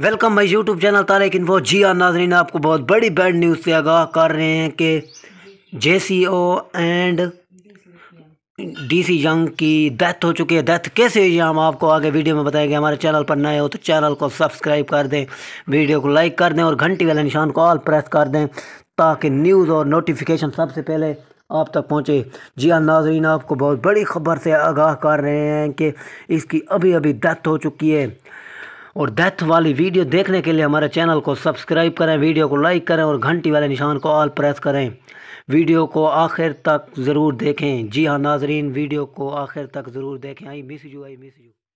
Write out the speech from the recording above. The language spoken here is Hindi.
welcome my YouTube channel Tarak info ji आ नाजरीन आपको बहुत बड़ी बैड न्यूज़ से आगाह कर रहे हैं कि J C O and D C young की डेथ हो चुकी है डेथ कैसे हुई हम आपको आगे वीडियो में बताएंगे हमारे चैनल पर नए हो तो चैनल को सब्सक्राइब कर दें वीडियो को लाइक कर दें और घंटी वाले निशान को ऑल प्रेस कर दें ताकि न्यूज़ और नोटिफिकेशन सबसे पहले आप तक पहुँचे जी हाँ नाजरीन आपको बहुत बड़ी खबर से आगाह कर रहे हैं कि इसकी अभी अभी डेथ हो चुकी है और डेथ वाली वीडियो देखने के लिए हमारे चैनल को सब्सक्राइब करें वीडियो को लाइक करें और घंटी वाले निशान को ऑल प्रेस करें वीडियो को आखिर तक ज़रूर देखें जी हाँ नाजरीन वीडियो को आखिर तक ज़रूर देखें I miss you I miss you